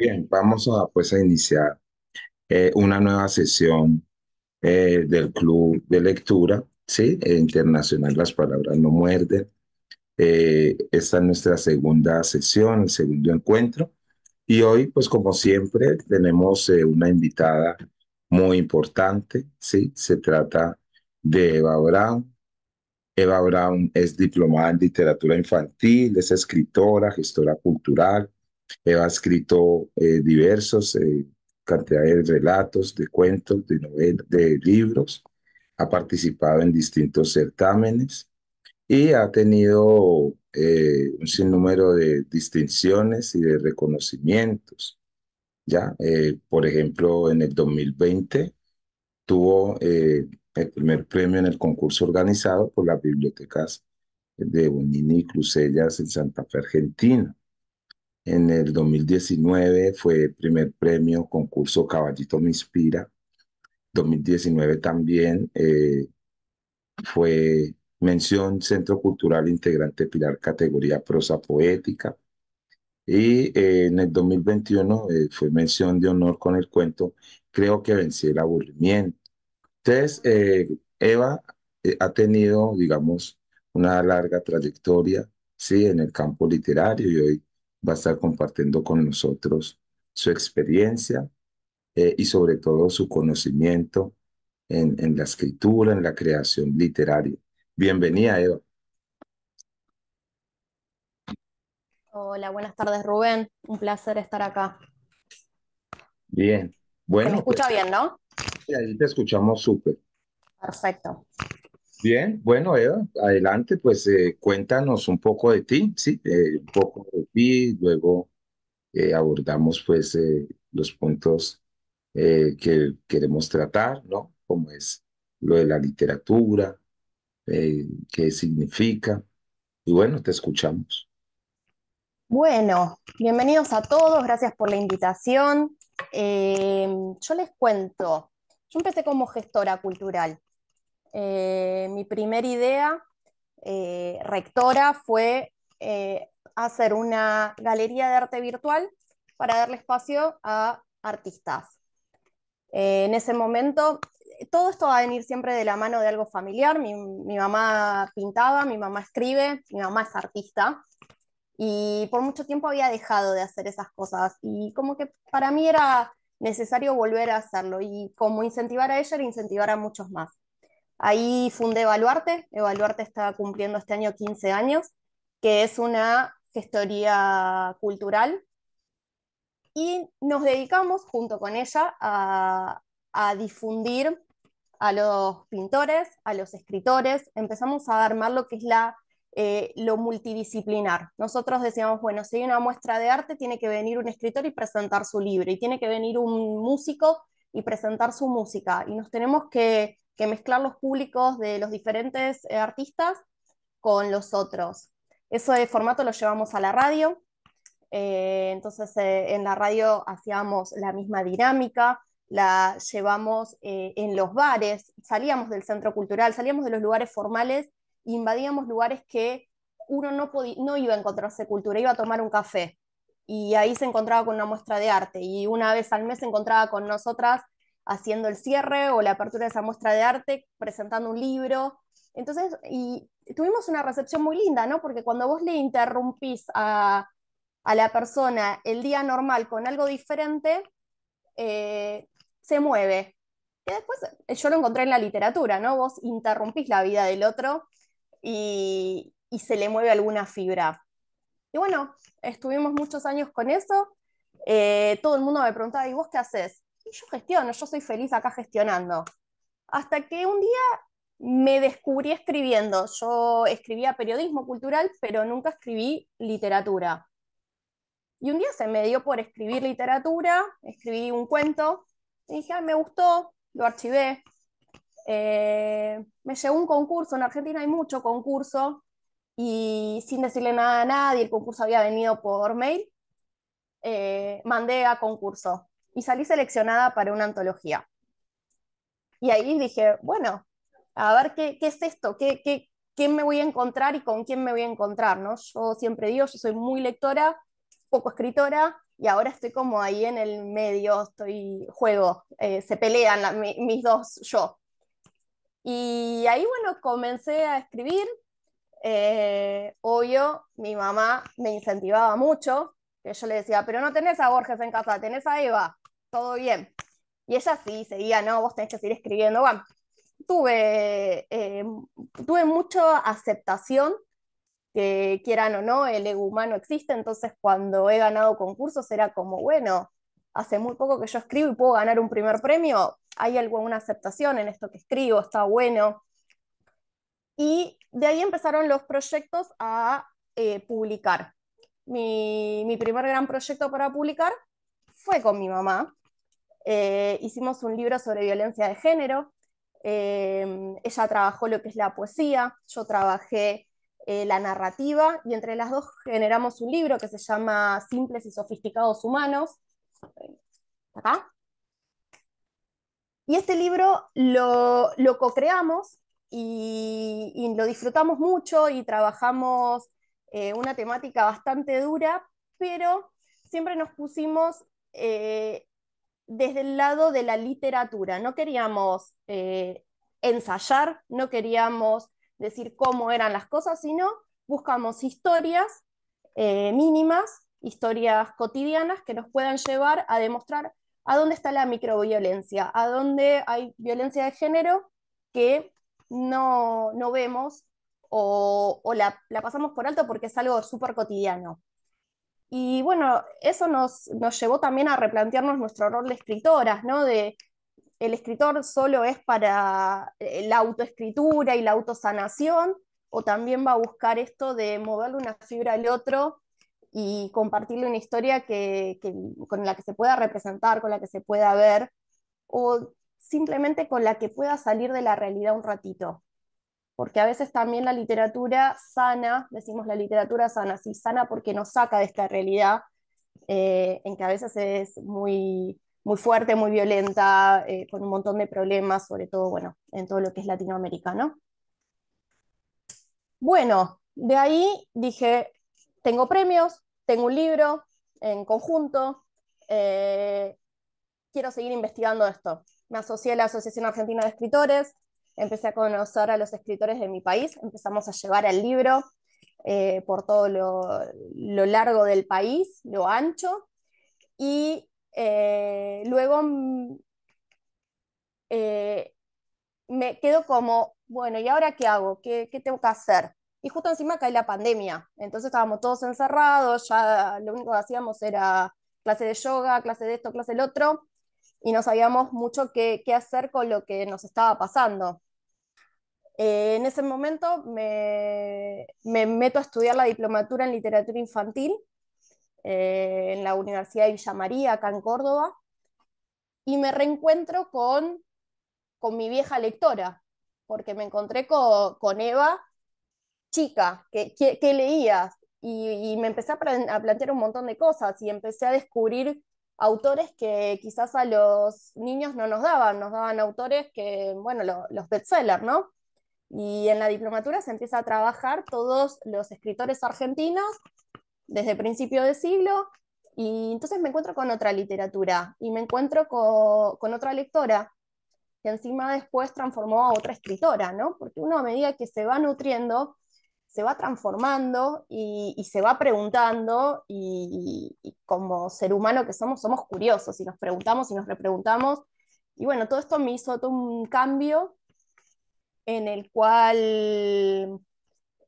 Bien, vamos a, pues, a iniciar eh, una nueva sesión eh, del Club de Lectura ¿sí? E internacional Las Palabras No Muerden. Eh, esta es nuestra segunda sesión, el segundo encuentro. Y hoy, pues como siempre, tenemos una invitada muy importante. ¿sí? Se trata de Eva Brown. Eva Brown es diplomada en literatura infantil, es escritora, gestora cultural, eh, ha escrito eh, diversos, eh, cantidades de relatos, de cuentos, de novelas, de libros, ha participado en distintos certámenes y ha tenido un sinnúmero de distinciones y de reconocimientos. ¿ya? por ejemplo, en el 2020 tuvo el primer premio en el concurso organizado por las bibliotecas de Unini y Crucellas en Santa Fe, Argentina. En el 2019 fue primer premio concurso Caballito Me Inspira. 2019 también eh, fue mención Centro Cultural Integrante Pilar categoría prosa poética. Y eh, en el 2021 eh, fue mención de honor con el cuento Creo que vencí el aburrimiento. Entonces, Eva ha tenido, digamos, una larga trayectoria, sí, en el campo literario y hoy va a estar compartiendo con nosotros su experiencia eh, y sobre todo su conocimiento en, en la escritura, en la creación literaria. Bienvenida, Edo. Hola, buenas tardes, Rubén. Un placer estar acá. Bien. Bueno, me escucha pues, bien, ¿no? Sí, te escuchamos súper. Perfecto. Bien, bueno, Eva, adelante, pues eh, cuéntanos un poco de ti, sí, eh, un poco de ti, luego eh, abordamos pues los puntos que queremos tratar, ¿no? Como es lo de la literatura, qué significa, y bueno, te escuchamos. Bueno, bienvenidos a todos, gracias por la invitación. yo les cuento, yo empecé como gestora cultural eh, mi primera idea eh, rectora fue eh, hacer una galería de arte virtual para darle espacio a artistas. en ese momento, todo esto va a venir siempre de la mano de algo familiar. Mi, mi mamá pintaba, mi mamá escribe, mi mamá es artista. Y por mucho tiempo había dejado de hacer esas cosas. Y como que para mí era necesario volver a hacerlo. Y como incentivar a ella, era incentivar a muchos más. Ahí fundé Evaluarte. Evaluarte está cumpliendo este año 15 años, que es una gestoría cultural. Y nos dedicamos, junto con ella, a, difundir a los pintores, a los escritores. Empezamos a armar lo que es la eh, lo multidisciplinar. Nosotros decíamos, bueno, si hay una muestra de arte, tiene que venir un escritor y presentar su libro, y tiene que venir un músico y presentar su música, y nos tenemos que que mezclar los públicos de los diferentes eh, artistas con los otros. Eso de formato lo llevamos a la radio, eh, entonces eh, en la radio hacíamos la misma dinámica, la llevamos en los bares, salíamos del centro cultural, salíamos de los lugares formales, invadíamos lugares que uno no, no iba a encontrarse cultura, iba a tomar un café. Y ahí se encontraba con una muestra de arte. Y una vez al mes se encontraba con nosotras haciendo el cierre o la apertura de esa muestra de arte, presentando un libro. Entonces, y tuvimos una recepción muy linda, ¿no? Porque cuando vos le interrumpís a, a la persona el día normal con algo diferente, eh, se mueve. y después eh, yo lo encontré en la literatura, ¿no? Vos interrumpís la vida del otro y, y se le mueve alguna fibra. Y bueno, estuvimos muchos años con eso. Eh, todo el mundo me preguntaba, ¿y vos qué haces? yo gestiono, yo soy feliz acá gestionando. Hasta que un día me descubrí escribiendo. Yo escribía periodismo cultural, pero nunca escribí literatura. Y un día se me dio por escribir literatura, escribí un cuento, y dije, me gustó, lo archivé. Eh, me llegó un concurso, en Argentina hay mucho concurso, y sin decirle nada a nadie, el concurso había venido por mail, eh, mandé a concurso y salí seleccionada para una antología. Y ahí dije, bueno, a ver qué, qué es esto, ¿Qué, qué, me voy a encontrar y con quién me voy a encontrar, ¿no? Yo siempre digo, yo soy muy lectora, poco escritora, y ahora estoy como ahí en el medio, estoy, juego, eh, se pelean mis dos yo. Y ahí, bueno, comencé a escribir. Eh, obvio, mi mamá me incentivaba mucho, que yo le decía, pero no tenés a Borges en casa, tenés a Eva todo bien. Y ella sí seguía, no, vos tenés que seguir escribiendo. Bueno, tuve, eh, tuve mucha aceptación, que quieran o no, el ego humano existe, entonces cuando he ganado concursos era como, bueno, hace muy poco que yo escribo y puedo ganar un primer premio, hay alguna aceptación en esto que escribo, está bueno. Y de ahí empezaron los proyectos a eh, publicar. Mi, mi primer gran proyecto para publicar fue con mi mamá, eh, hicimos un libro sobre violencia de género. Eh, ella trabajó lo que es la poesía, yo trabajé eh, la narrativa y entre las dos generamos un libro que se llama Simples y Sofisticados Humanos. Y este libro lo, lo co-creamos y, lo disfrutamos mucho y trabajamos una temática bastante dura, pero siempre nos pusimos eh, desde el lado de la literatura. No queríamos eh, ensayar, no queríamos decir cómo eran las cosas, sino buscamos historias eh, mínimas, historias cotidianas que nos puedan llevar a demostrar a dónde está la microviolencia, a dónde hay violencia de género que no, no vemos o, o la, la, pasamos por alto porque es algo súper cotidiano. Y bueno, eso nos, llevó también a replantearnos nuestro rol de escritoras, ¿no? De el escritor solo es para eh, la autoescritura y la autosanación, o también va a buscar esto de moverle una fibra al otro y compartirle una historia que, con la que se pueda representar, con la que se pueda ver, o simplemente con la que pueda salir de la realidad un ratito porque a veces también la literatura sana, decimos la literatura sana, sí, sana porque nos saca de esta realidad, eh, en que a veces es muy, muy fuerte, muy violenta, eh, con un montón de problemas, sobre todo, bueno, en todo lo que es latinoamericano. Bueno, de ahí dije, tengo premios, tengo un libro en conjunto, eh, quiero seguir investigando esto. Me asocié a la Asociación Argentina de Escritores, empecé a conocer a los escritores de mi país, empezamos a llevar el libro eh, por todo lo, largo del país, lo ancho, y eh, luego mm, eh, me quedo como, bueno, ¿y ahora qué hago? ¿Qué, ¿Qué, tengo que hacer? Y justo encima cae la pandemia, entonces estábamos todos encerrados, ya lo único que hacíamos era clase de yoga, clase de esto, clase del otro, y no sabíamos mucho qué, hacer con lo que nos estaba pasando. Eh, en ese momento me, me, meto a estudiar la diplomatura en literatura infantil eh, en la Universidad de Villa María, acá en Córdoba, y me reencuentro con, con mi vieja lectora, porque me encontré con, Eva, chica, que, que, y, me empecé a, plantear un montón de cosas y empecé a descubrir autores que quizás a los niños no nos daban, nos daban autores que, bueno, los bestsellers, ¿no? Y en la diplomatura se empieza a trabajar todos los escritores argentinos desde principio de siglo, y entonces me encuentro con otra literatura y me encuentro con, con otra lectora, que encima después transformó a otra escritora, ¿no? Porque uno a medida que se va nutriendo se va transformando y, se va preguntando y, como ser humano que somos, somos curiosos y nos preguntamos y nos repreguntamos. Y bueno, todo esto me hizo todo un cambio en el cual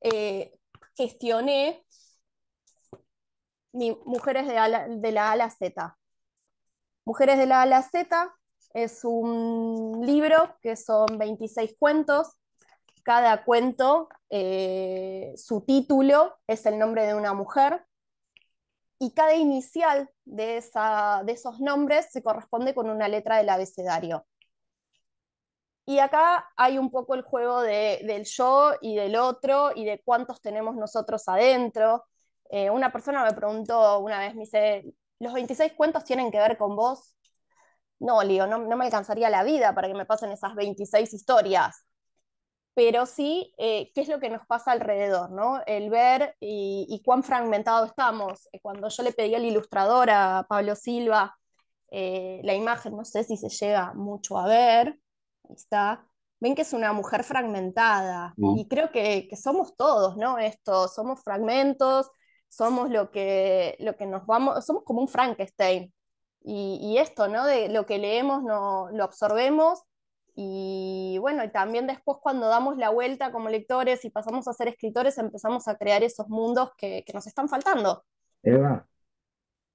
eh, gestioné Mujeres de, la de la Ala Z. Mujeres de la la Z es un libro que son 26 cuentos cada cuento, eh, su título es el nombre de una mujer y cada inicial de, esa, de esos nombres se corresponde con una letra del abecedario. Y acá hay un poco el juego del yo y del otro y de cuántos tenemos nosotros adentro. Eh, una persona me preguntó una vez, me dice, ¿los 26 cuentos tienen que ver con vos? No, Leo, no, no me alcanzaría la vida para que me pasen esas 26 historias pero sí eh, qué es lo que nos pasa alrededor, ¿no? El ver y, cuán fragmentado estamos. Eh, cuando yo le pedí al ilustrador, a Pablo Silva, eh, la imagen, no sé si se llega mucho a ver, está, ven que es una mujer fragmentada mm. y creo que, somos todos, ¿no? Esto, somos fragmentos, somos lo que, lo que nos vamos, somos como un Frankenstein. Y, y esto, ¿no? De lo que leemos no, lo absorbemos y bueno, y también después cuando damos la vuelta como lectores y pasamos a ser escritores, empezamos a crear esos mundos que, que nos están faltando. Eva.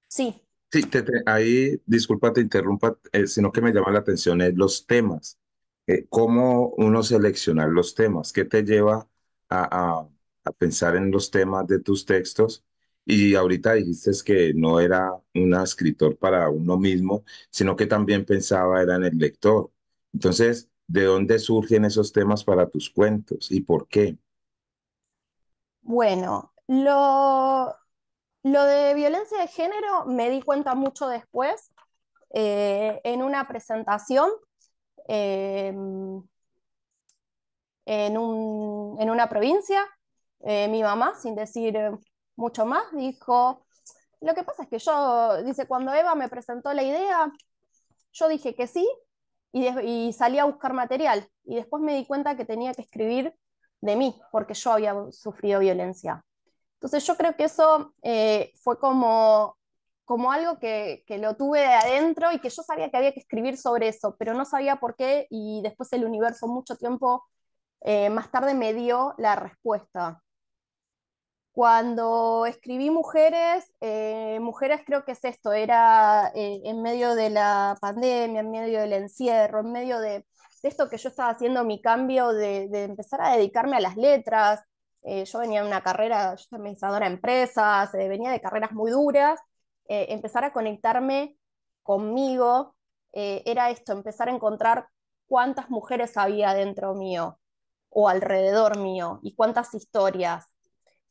Sí. Sí, ahí, disculpa, te interrumpa, eh, sino que me llama la atención eh, los temas. Eh, ¿Cómo uno selecciona los temas? ¿Qué te lleva a, a, pensar en los temas de tus textos? Y ahorita dijiste que no era un escritor para uno mismo, sino que también pensaba era en el lector. Entonces, ¿de dónde surgen esos temas para tus cuentos y por qué? Bueno, lo, de violencia de género me di cuenta mucho después, eh, en una presentación, eh, en, una provincia, eh, mi mamá, sin decir mucho más, dijo, lo que pasa es que yo, dice, cuando Eva me presentó la idea, yo dije que sí, y, salí a buscar material. Y después me di cuenta que tenía que escribir de mí, porque yo había sufrido violencia. Entonces yo creo que eso eh, fue como, como algo que, que, lo tuve de adentro y que yo sabía que había que escribir sobre eso, pero no sabía por qué y después el universo mucho tiempo eh, más tarde me dio la respuesta. Cuando escribí Mujeres, eh, Mujeres creo que es esto, era eh, en medio de la pandemia, en medio del encierro, en medio de, esto que yo estaba haciendo, mi cambio de, empezar a dedicarme a las letras. Eh, yo venía de una carrera, yo soy administradora de empresas, venía de carreras muy duras, empezar a conectarme conmigo era esto, empezar a encontrar cuántas mujeres había dentro mío o alrededor mío y cuántas historias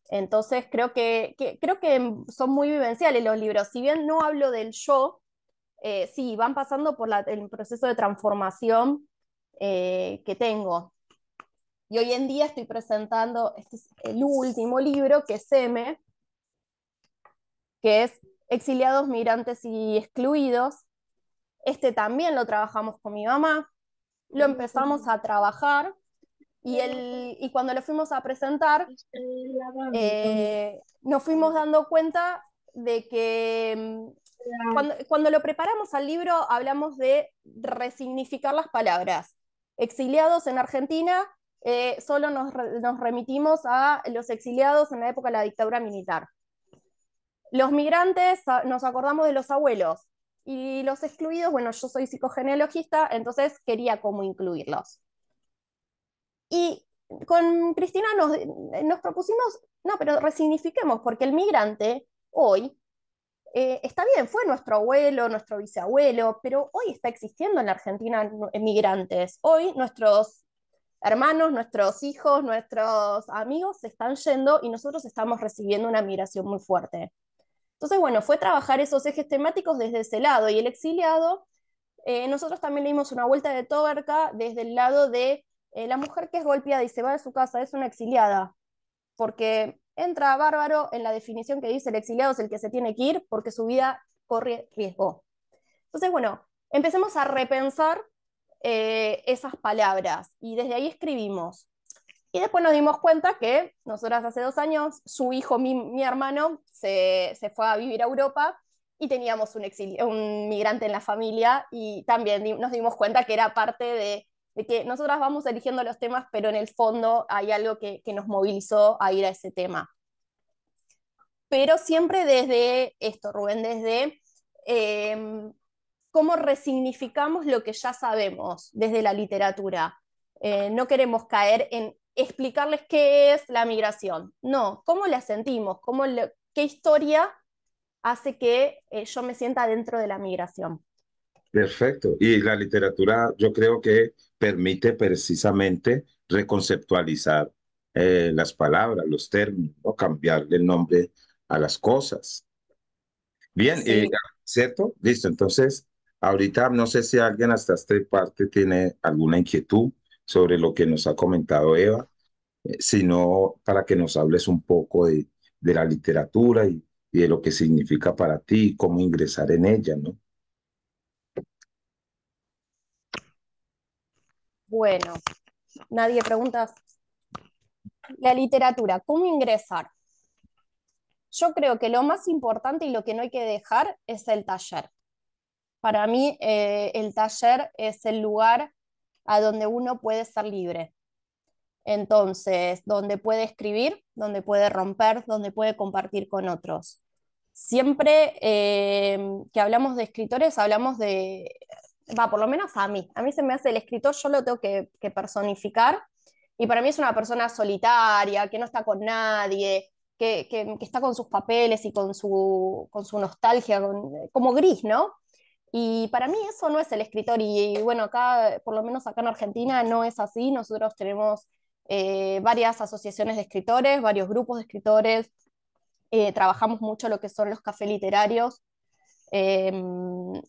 entonces creo que, creo que son muy vivenciales los libros. Si bien no hablo del yo, eh, sí, van pasando por el proceso de transformación eh, que tengo. Y hoy en día estoy presentando, este el último libro que es M, que es Exiliados, Migrantes y Excluidos. Este también lo trabajamos con mi mamá, lo empezamos a trabajar y, cuando lo fuimos a presentar, eh, nos fuimos dando cuenta de que mm, cuando, lo preparamos al libro hablamos de resignificar las palabras. Exiliados en Argentina, eh, solo nos, nos remitimos a los exiliados en la época de la dictadura militar. Los migrantes, ah, nos acordamos de los abuelos. Y los excluidos, bueno, yo soy psicogenealogista, entonces quería cómo incluirlos. Y con Cristina nos, eh, nos propusimos, no, pero resignifiquemos, porque el migrante hoy eh, está bien, fue nuestro abuelo, nuestro bisabuelo, pero hoy está existiendo en la Argentina eh, migrantes. Hoy nuestros hermanos, nuestros hijos, nuestros amigos se están yendo y nosotros estamos recibiendo una migración muy fuerte. Entonces, bueno, fue trabajar esos ejes temáticos desde ese lado y el exiliado. nosotros también le dimos una vuelta de toberca desde el lado de eh, la mujer que es golpeada y se va de su casa es una exiliada, porque entra bárbaro en la definición que dice el exiliado es el que se tiene que ir porque su vida corre riesgo. Entonces, bueno, empecemos a repensar eh, esas palabras y desde ahí escribimos. Y después nos dimos cuenta que nosotras hace dos años, su hijo, mi, hermano, se, fue a vivir a Europa y teníamos un, exilio, un migrante en la familia y también nos dimos cuenta que era parte de de que nosotras vamos eligiendo los temas, pero en el fondo hay algo que, nos movilizó a ir a ese tema. Pero siempre desde esto, Rubén, desde em, cómo resignificamos lo que ya sabemos desde la literatura. Eh, no queremos caer en explicarles qué es la migración. No, cómo la sentimos, cómo qué historia hace que eh, yo me sienta dentro de la migración. Perfecto. Y la literatura yo creo que permite precisamente reconceptualizar eh, las palabras, los términos, o cambiarle el nombre a las cosas. Bien, eh, ¿cierto? Listo. Entonces, ahorita no sé si alguien hasta esta parte tiene alguna inquietud sobre lo que nos ha comentado Eva, eh, sino para que nos hables un poco de, de la literatura y, y de lo que significa para ti, cómo ingresar en ella, ¿no? Bueno, nadie pregunta. La literatura, ¿cómo ingresar? Yo creo que lo más importante y lo que no hay que dejar es el taller. Para mí eh, el taller es el lugar a donde uno puede ser libre. Entonces, donde puede escribir, donde puede romper, donde puede compartir con otros. Siempre eh, que hablamos de escritores, hablamos de va, por lo menos a mí, a mí se me hace el escritor, yo lo tengo que, personificar, y para mí es una persona solitaria, que no está con nadie, que, está con sus papeles y con su, con su nostalgia, como gris, ¿no? Y para mí eso no es el escritor, y, bueno, acá, por lo menos acá en Argentina, no es así, nosotros tenemos eh, varias asociaciones de escritores, varios grupos de escritores, eh, trabajamos mucho lo que son los cafés literarios, Em,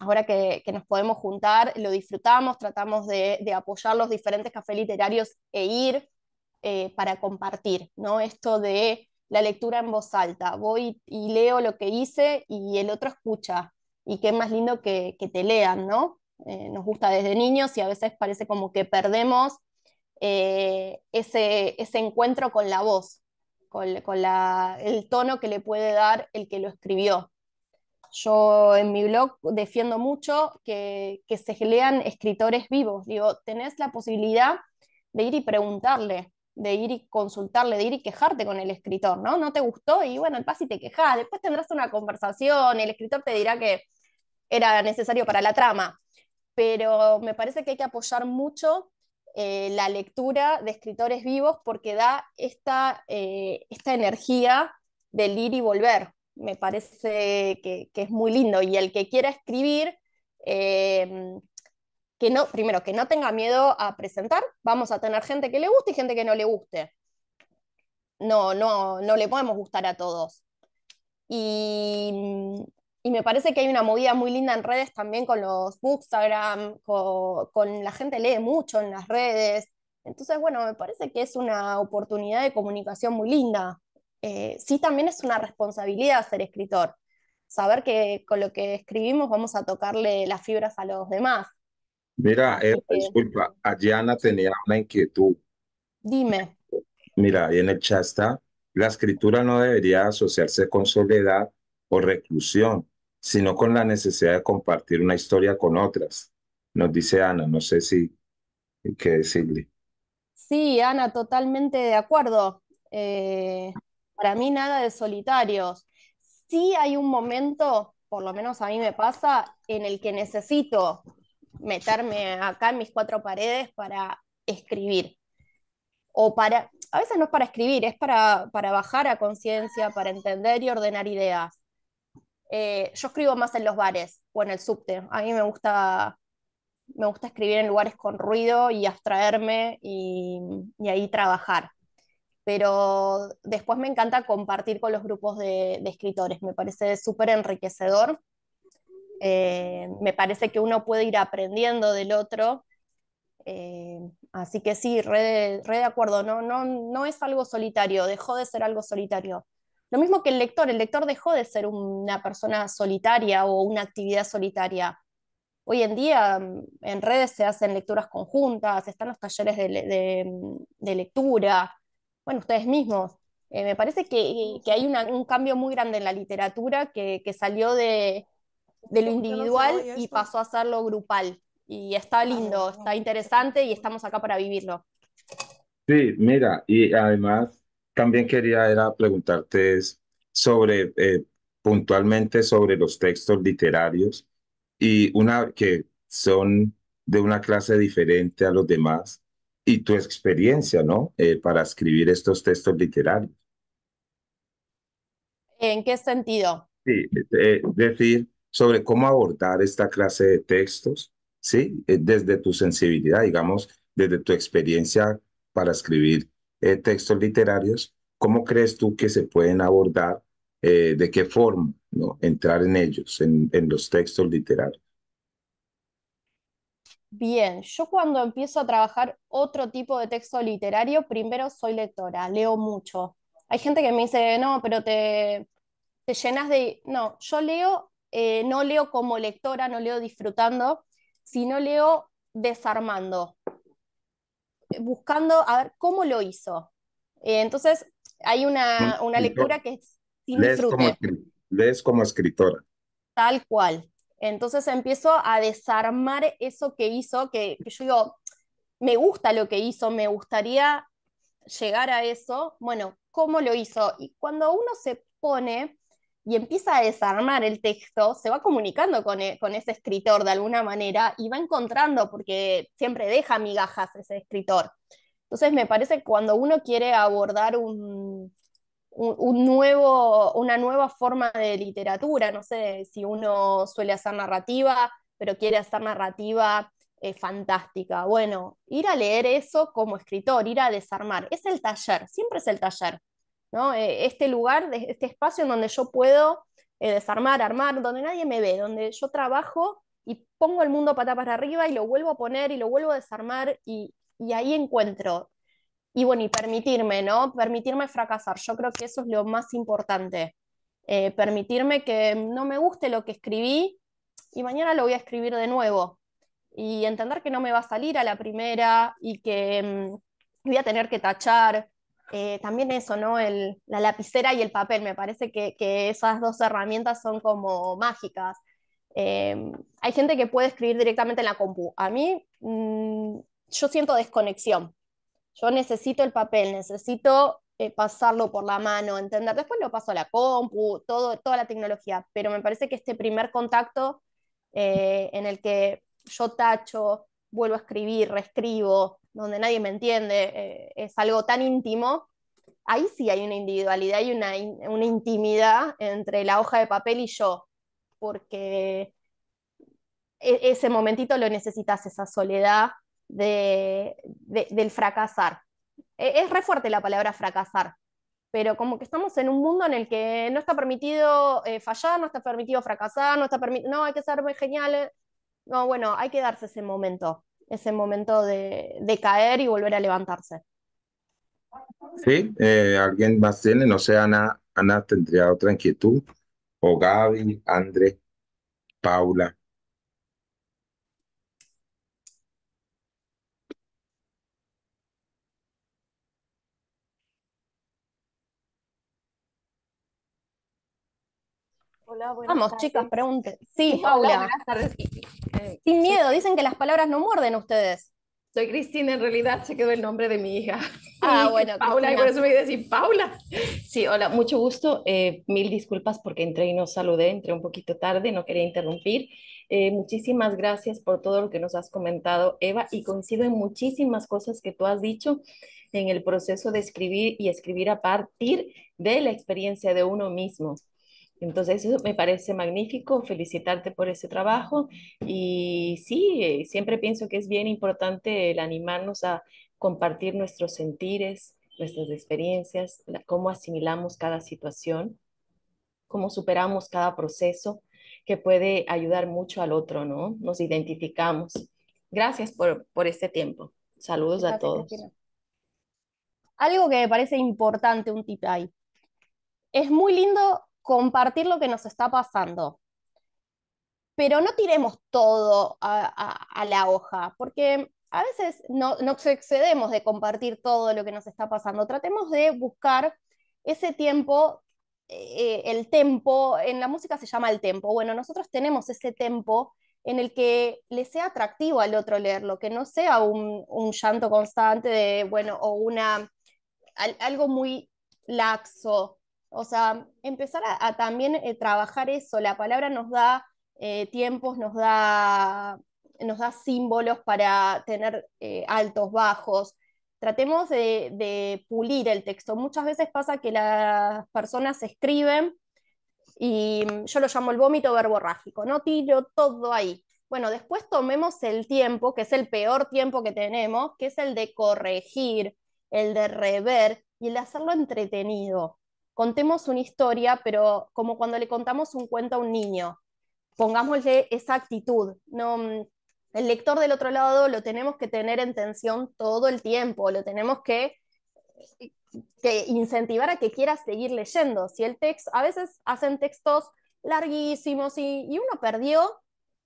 ahora que, nos podemos juntar, lo disfrutamos, tratamos de, apoyar los diferentes cafés literarios e ir eh, para compartir, ¿no? Esto de la lectura en voz alta, voy y leo lo que hice y el otro escucha, y qué más lindo que, te lean, ¿no? Eh, nos gusta desde niños y a veces parece como que perdemos eh, ese, ese, encuentro con la voz, con, el tono que le puede dar el que lo escribió yo en mi blog defiendo mucho que, se lean escritores vivos. Digo, tenés la posibilidad de ir y preguntarle, de ir y consultarle, de ir y quejarte con el escritor, ¿no? No te gustó y bueno, paz y te quejas. Después tendrás una conversación, el escritor te dirá que era necesario para la trama. Pero me parece que hay que apoyar mucho eh, la lectura de escritores vivos porque da esta, eh, esta energía del ir y volver, me parece que, es muy lindo. Y el que quiera escribir, eh, que no, primero, que no tenga miedo a presentar, vamos a tener gente que le guste y gente que no le guste. No, no, no le podemos gustar a todos. Y, me parece que hay una movida muy linda en redes también con los Instagram con, con, la gente lee mucho en las redes. Entonces, bueno, me parece que es una oportunidad de comunicación muy linda. Eh, sí también es una responsabilidad ser escritor, saber que con lo que escribimos vamos a tocarle las fibras a los demás. Mira, disculpa, disculpa, Ana tenía una inquietud. Dime. Mira, ahí en el chat está, la escritura no debería asociarse con soledad o reclusión, sino con la necesidad de compartir una historia con otras. Nos dice Ana, no sé si que decirle. Sí, Ana, totalmente de acuerdo. Eh, para mí nada de solitarios. Sí hay un momento, por lo menos a mí me pasa, en el que necesito meterme acá en mis cuatro paredes para escribir. O para, a veces no es para escribir, es para, bajar a conciencia, para entender y ordenar ideas. Eh, yo escribo más en los bares o en el subte. A mí me gusta, me gusta escribir en lugares con ruido y abstraerme y ahí trabajar pero después me encanta compartir con los grupos de, escritores, me parece súper enriquecedor, eh, me parece que uno puede ir aprendiendo del otro, eh, así que sí, re, de acuerdo, no, no, no es algo solitario, dejó de ser algo solitario. Lo mismo que el lector, el lector dejó de ser una persona solitaria o una actividad solitaria. Hoy en día mm, en redes se hacen lecturas conjuntas, están los talleres de mm, lectura, bueno, ustedes mismos. Eh, me parece que, que hay un cambio muy grande en la literatura que, que salió de, de lo individual y pasó a ser lo grupal. Y está ah, lindo, está interesante y estamos acá para vivirlo. Sí, mira, y además también quería era preguntarte sobre, eh, puntualmente sobre los textos literarios y una que son de una clase diferente a los demás y tu experiencia, ¿no? Eh, para escribir estos textos literarios. ¿En qué sentido? Sí, eh, eh, decir sobre cómo abordar esta clase de textos, ¿sí? desde tu sensibilidad, digamos, desde tu experiencia para escribir textos literarios, ¿cómo crees tú que se pueden abordar? ¿De qué forma ¿no? entrar en ellos, en los textos literarios? Bien, yo cuando empiezo a trabajar otro tipo de texto literario, primero soy lectora, leo mucho. Hay gente que me dice, no, pero te, llenas de... No, yo leo, eh, no leo como lectora, no leo disfrutando, sino leo desarmando, buscando a ver cómo lo hizo. Eh, entonces, hay una, lectura que es sin disfrute. Como, lees como escritora. Tal cual, entonces empiezo a desarmar eso que hizo, que, yo digo, me gusta lo que hizo, me gustaría llegar a eso, bueno, ¿cómo lo hizo? Y cuando uno se pone y empieza a desarmar el texto, se va comunicando con, e, con ese escritor de alguna manera y va encontrando, porque siempre deja migajas ese escritor. Entonces me parece que cuando uno quiere abordar un, un, nuevo, una nueva forma de literatura, no sé si uno suele hacer narrativa, pero quiere hacer narrativa eh, fantástica. Bueno, ir a leer eso como escritor, ir a desarmar, es el taller, siempre es el taller, ¿no? Eh, este lugar, este espacio en donde yo puedo eh, desarmar, armar, donde nadie me ve, donde yo trabajo y pongo el mundo pata para arriba y lo vuelvo a poner y lo vuelvo a desarmar y, y ahí encuentro y bueno, y permitirme, ¿no? Permitirme fracasar. Yo creo que eso es lo más importante. Eh, permitirme que no me guste lo que escribí y mañana lo voy a escribir de nuevo. Y entender que no me va a salir a la primera y que mm, voy a tener que tachar. Eh, también eso, ¿no? El, la lapicera y el papel. Me parece que, que esas dos herramientas son como mágicas. Eh, hay gente que puede escribir directamente en la compu. A mí, mm, yo siento desconexión yo necesito el papel, necesito eh, pasarlo por la mano, entender. Después lo paso a la compu, todo, toda la tecnología, pero me parece que este primer contacto eh, en el que yo tacho, vuelvo a escribir, reescribo, donde nadie me entiende, eh, es algo tan íntimo, ahí sí hay una individualidad y una, intimidad entre la hoja de papel y yo, porque ese momentito lo necesitas, esa soledad de, del fracasar. E, es re fuerte la palabra fracasar, pero como que estamos en un mundo en el que no está permitido eh, fallar, no está permitido fracasar, no está permitido, no, hay que ser muy genial eh. No, bueno, hay que darse ese momento, ese momento de, caer y volver a levantarse. Sí, eh, alguien más tiene, no sé, Ana, Ana tendría otra inquietud, o Gaby, Andrés, Paula. Hola, buenas Vamos, chicas, pregunten. Sí, Paula. buenas tardes. Eh, Sin miedo, dicen que las palabras no muerden ustedes. Soy Cristina, en realidad se quedó el nombre de mi hija. Ah, bueno. Paula, y por eso me a decir Paula. Sí, hola, mucho gusto. Eh, mil disculpas porque entré y no saludé, entré un poquito tarde, no quería interrumpir. Eh, muchísimas gracias por todo lo que nos has comentado, Eva, y coincido en muchísimas cosas que tú has dicho en el proceso de escribir y escribir a partir de la experiencia de uno mismo. Entonces, eso me parece magnífico, felicitarte por ese trabajo y sí, siempre pienso que es bien importante el animarnos a compartir nuestros sentires, nuestras experiencias, cómo asimilamos cada situación, cómo superamos cada proceso, que puede ayudar mucho al otro, ¿no? Nos identificamos. Gracias por, este tiempo. Saludos a todos. Algo que me parece importante, un tip ahí. Es muy lindo compartir lo que nos está pasando. Pero no tiremos todo a, la hoja, porque a veces no, excedemos de compartir todo lo que nos está pasando. Tratemos de buscar ese tiempo, eh, eh, el tempo, en la música se llama el tempo. Bueno, nosotros tenemos ese tempo en el que le sea atractivo al otro leerlo, que no sea un, llanto constante bueno, o una, algo muy laxo, o sea, empezar a, también eh, trabajar eso. La palabra nos da eh, tiempos, nos da, símbolos para tener eh, altos, bajos. Tratemos de, de, pulir el texto. Muchas veces pasa que las personas escriben y mm, yo lo llamo el vómito verborrágico, ¿no? Tiro todo ahí. Bueno, después tomemos el tiempo, que es el peor tiempo que tenemos, que es el de corregir, el de rever y el de hacerlo entretenido contemos una historia, pero como cuando le contamos un cuento a un niño, pongámosle esa actitud. No, el lector del otro lado lo tenemos que tener en tensión todo el tiempo, lo tenemos que, que incentivar a que quiera seguir leyendo. Si el texto, a veces hacen textos larguísimos y, uno perdió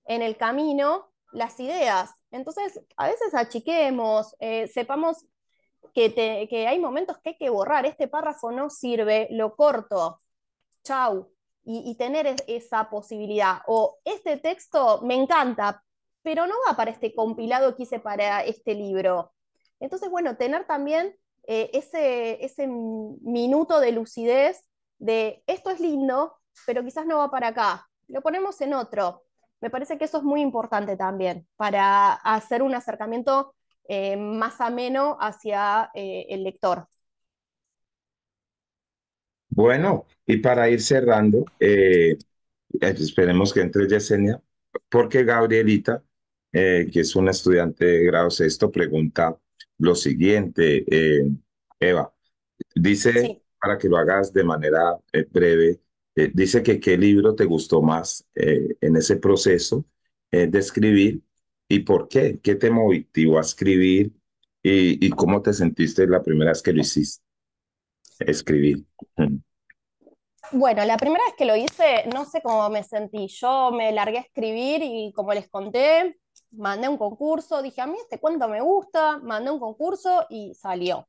en el camino las ideas. Entonces, a veces achiquemos, eh, sepamos que, hay momentos que hay que borrar, este párrafo no sirve, lo corto, chau, y, tener esa posibilidad. O este texto me encanta, pero no va para este compilado que hice para este libro. Entonces, bueno, tener también eh, ese, ese minuto de lucidez de esto es lindo, pero quizás no va para acá, lo ponemos en otro. Me parece que eso es muy importante también para hacer un acercamiento eh, más ameno hacia eh, el lector. Bueno, y para ir cerrando, eh, esperemos que entre Yesenia, porque Gabrielita, que es una estudiante de grado sexto, pregunta lo siguiente, Eva, dice, para que lo hagas de manera breve, dice que qué libro te gustó más en ese proceso de escribir ¿Y por qué? ¿Qué te motivó a escribir? ¿Y, cómo te sentiste la primera vez que lo hiciste? Escribir. Bueno, la primera vez que lo hice, no sé cómo me sentí. Yo me largué a escribir y como les conté, mandé un concurso, dije, a mí este cuento me gusta, mandé un concurso y salió.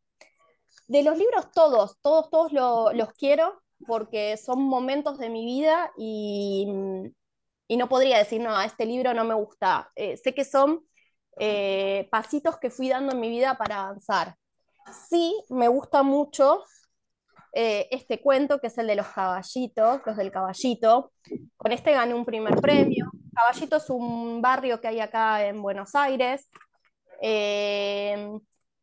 De los libros todos, todos, todos los quiero porque son momentos de mi vida y mm, y no podría decir, no, a este libro no me gusta. Eh, sé que son eh, pasitos que fui dando en mi vida para avanzar. Sí, me gusta mucho eh, este cuento, que es el de los caballitos, los del caballito. Con este gané un primer premio. Caballito es un barrio que hay acá en Buenos Aires.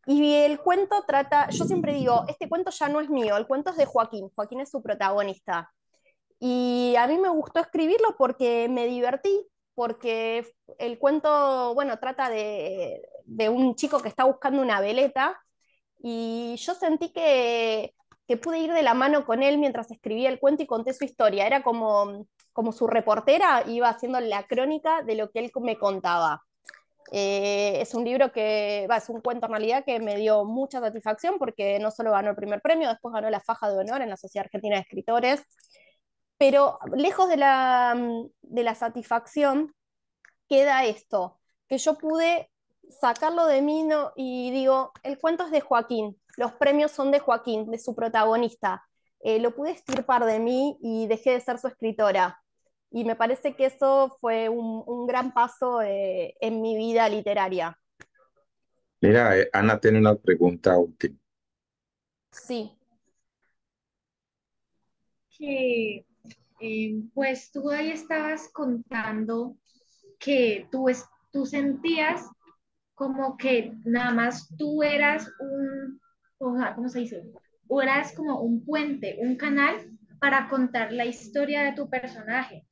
y el cuento trata, yo siempre digo, este cuento ya no es mío, el cuento es de Joaquín, Joaquín es su protagonista. Y a mí me gustó escribirlo porque me divertí, porque el cuento, bueno, trata de, de un chico que está buscando una veleta y yo sentí que, que, pude ir de la mano con él mientras escribía el cuento y conté su historia. Era como, como su reportera, iba haciendo la crónica de lo que él me contaba. Eh, es un libro que, va, es un cuento en realidad que me dio mucha satisfacción porque no solo ganó el primer premio, después ganó la faja de honor en la Sociedad Argentina de Escritores pero lejos mm, de la, satisfacción, queda esto, que yo pude sacarlo de mí y digo, el cuento es de Joaquín, los premios son de Joaquín, de su protagonista. Eh, lo pude estirpar de mí y dejé de ser su escritora. Y me parece que eso fue un, gran paso eh, en mi vida literaria. Mira, eh, Ana tiene una pregunta última. Sí. Sí. Eh, pues tú ahí estabas contando que tú, es, tú sentías como que nada más tú eras un, ¿cómo se dice? Eras como un puente, un canal para contar la historia de tu personaje.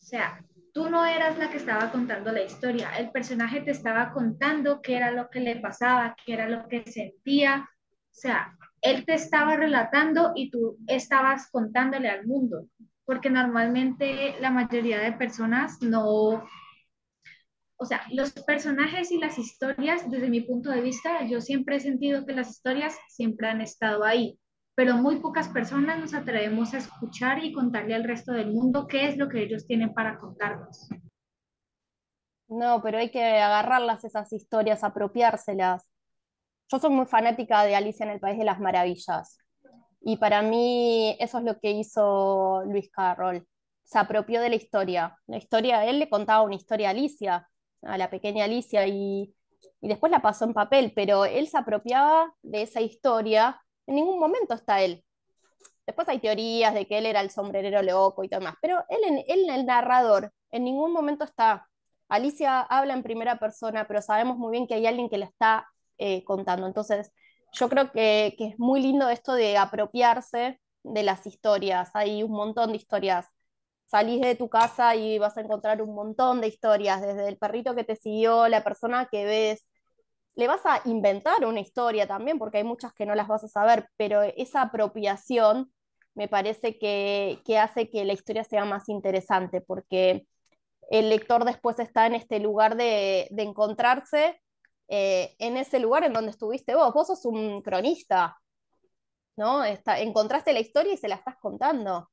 O sea, tú no eras la que estaba contando la historia, el personaje te estaba contando qué era lo que le pasaba, qué era lo que sentía, o sea, él te estaba relatando y tú estabas contándole al mundo porque normalmente la mayoría de personas no, o sea, los personajes y las historias, desde mi punto de vista, yo siempre he sentido que las historias siempre han estado ahí, pero muy pocas personas nos atrevemos a escuchar y contarle al resto del mundo qué es lo que ellos tienen para contarnos. No, pero hay que agarrarlas esas historias, apropiárselas. Yo soy muy fanática de Alicia en el País de las Maravillas. Y para mí eso es lo que hizo Luis Carroll. Se apropió de la historia. La historia, él le contaba una historia a Alicia, a la pequeña Alicia, y, después la pasó en papel, pero él se apropiaba de esa historia. En ningún momento está él. Después hay teorías de que él era el sombrerero loco y todo más, pero él, en, él, el narrador, en ningún momento está. Alicia habla en primera persona, pero sabemos muy bien que hay alguien que la está eh, contando. Entonces, yo creo que, es muy lindo esto de apropiarse de las historias. Hay un montón de historias. Salís de tu casa y vas a encontrar un montón de historias, desde el perrito que te siguió, la persona que ves. Le vas a inventar una historia también, porque hay muchas que no las vas a saber, pero esa apropiación me parece que, hace que la historia sea más interesante, porque el lector después está en este lugar de, de encontrarse eh, en ese lugar en donde estuviste vos. Vos sos un cronista, ¿no? encontraste la historia y se la estás contando.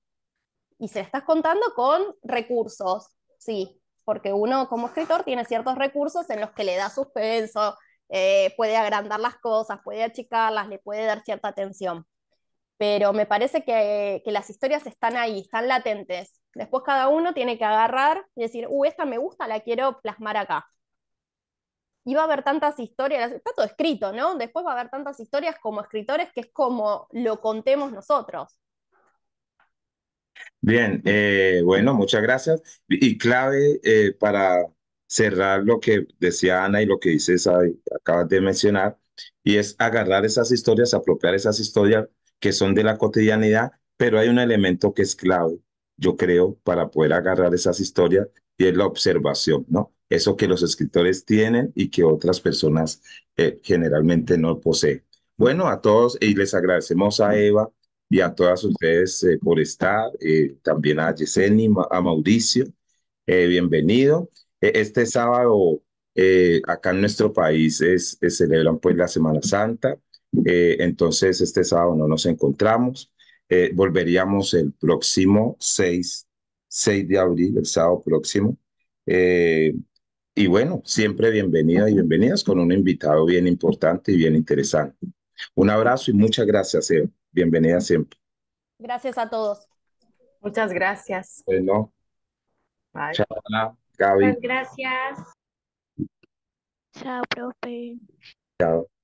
Y se la estás contando con recursos, sí, porque uno como escritor tiene ciertos recursos en los que le da suspenso, eh, puede agrandar las cosas, puede achicarlas, le puede dar cierta atención Pero me parece que, las historias están ahí, están latentes. Después cada uno tiene que agarrar y decir, uh, esta me gusta, la quiero plasmar acá y va a haber tantas historias, está todo escrito, ¿no? Después va a haber tantas historias como escritores que es como lo contemos nosotros. Bien, eh, bueno, muchas gracias. Y clave eh, para cerrar lo que decía Ana y lo que dices, acabas de mencionar, y es agarrar esas historias, apropiar esas historias que son de la cotidianidad, pero hay un elemento que es clave, yo creo, para poder agarrar esas historias y es la observación, ¿no? eso que los escritores tienen y que otras personas eh, generalmente no poseen. Bueno, a todos y les agradecemos a Eva y a todas ustedes eh, por estar, eh, también a Yeseni, a Mauricio, bienvenido. E, este sábado acá en nuestro país es, celebran pues la Semana Santa, entonces este sábado no nos encontramos, volveríamos el próximo 6, 6 de abril, el sábado próximo. Y bueno, siempre bienvenida y bienvenidas con un invitado bien importante y bien interesante. Un abrazo y muchas gracias, Eva. Bienvenida siempre. Gracias a todos. Muchas gracias. Bueno. Chao, Gaby. Muchas gracias. Chao, profe. Chao.